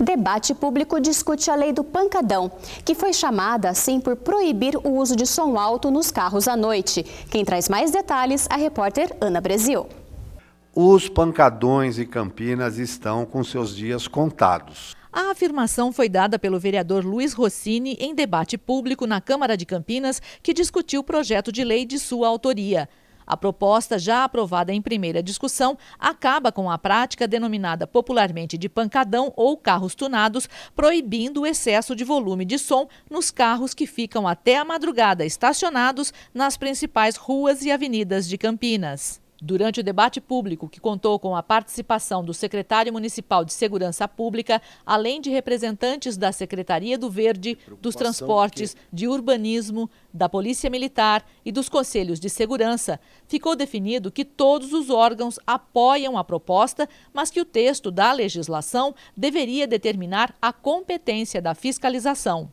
Debate público discute a lei do pancadão, que foi chamada assim por proibir o uso de som alto nos carros à noite. Quem traz mais detalhes, a repórter Ana Brasil. Os pancadões em Campinas estão com seus dias contados. A afirmação foi dada pelo vereador Luiz Rossini em debate público na Câmara de Campinas, que discutiu o projeto de lei de sua autoria. A proposta, já aprovada em primeira discussão, acaba com a prática denominada popularmente de pancadão ou carros tunados, proibindo o excesso de volume de som nos carros que ficam até a madrugada estacionados nas principais ruas e avenidas de Campinas. Durante o debate público, que contou com a participação do secretário municipal de Segurança Pública, além de representantes da Secretaria do Verde, dos Transportes, de Urbanismo, da Polícia Militar e dos Conselhos de Segurança, ficou definido que todos os órgãos apoiam a proposta, mas que o texto da legislação deveria determinar a competência da fiscalização.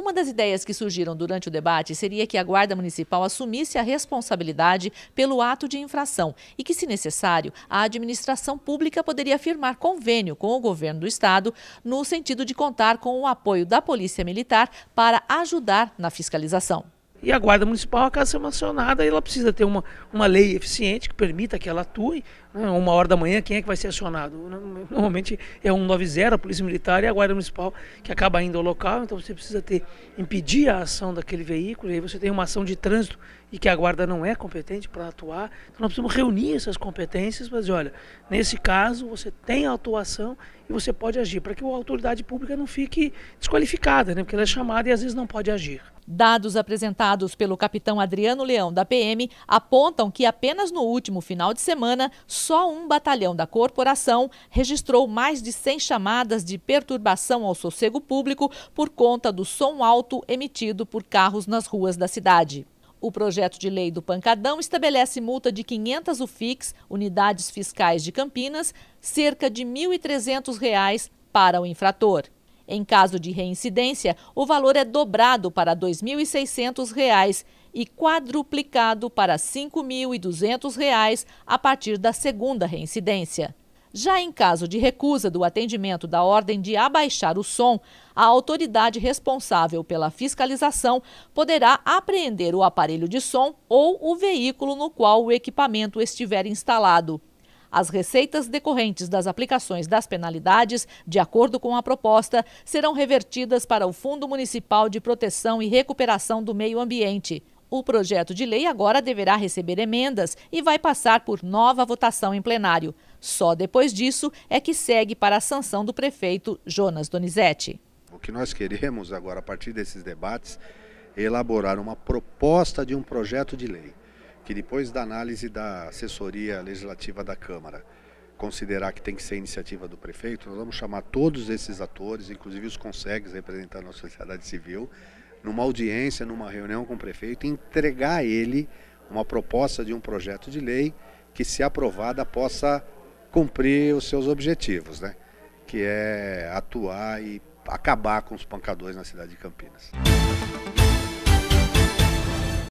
Uma das ideias que surgiram durante o debate seria que a Guarda Municipal assumisse a responsabilidade pelo ato de infração e que, se necessário, a administração pública poderia firmar convênio com o governo do estado no sentido de contar com o apoio da Polícia Militar para ajudar na fiscalização. E a Guarda Municipal acaba é sendo acionada e ela precisa ter uma, uma lei eficiente que permita que ela atue. Né? Uma hora da manhã, quem é que vai ser acionado? Né? Normalmente é 190, a Polícia Militar e a Guarda Municipal que acaba indo ao local. Então você precisa ter impedir a ação daquele veículo. E aí você tem uma ação de trânsito e que a Guarda não é competente para atuar. Então nós precisamos reunir essas competências para dizer, olha, nesse caso você tem a atuação e você pode agir, para que a autoridade pública não fique desqualificada, né? porque ela é chamada e às vezes não pode agir. Dados apresentados pelo capitão Adriano Leão, da PM, apontam que apenas no último final de semana, só um batalhão da corporação registrou mais de 100 chamadas de perturbação ao sossego público por conta do som alto emitido por carros nas ruas da cidade. O projeto de lei do Pancadão estabelece multa de 500 UFIX, unidades fiscais de Campinas, cerca de R$ 1.300 para o infrator. Em caso de reincidência, o valor é dobrado para R$ 2.600 e quadruplicado para R$ 5.200 a partir da segunda reincidência. Já em caso de recusa do atendimento da ordem de abaixar o som, a autoridade responsável pela fiscalização poderá apreender o aparelho de som ou o veículo no qual o equipamento estiver instalado. As receitas decorrentes das aplicações das penalidades, de acordo com a proposta, serão revertidas para o Fundo Municipal de Proteção e Recuperação do Meio Ambiente. O projeto de lei agora deverá receber emendas e vai passar por nova votação em plenário. Só depois disso é que segue para a sanção do prefeito Jonas Donizete. O que nós queremos agora, a partir desses debates, é elaborar uma proposta de um projeto de lei que depois da análise da assessoria legislativa da Câmara considerar que tem que ser iniciativa do prefeito, nós vamos chamar todos esses atores, inclusive os consegues representar a nossa sociedade civil, numa audiência, numa reunião com o prefeito, e entregar a ele uma proposta de um projeto de lei que, se aprovada, possa cumprir os seus objetivos, né? que é atuar e acabar com os pancadores na cidade de Campinas.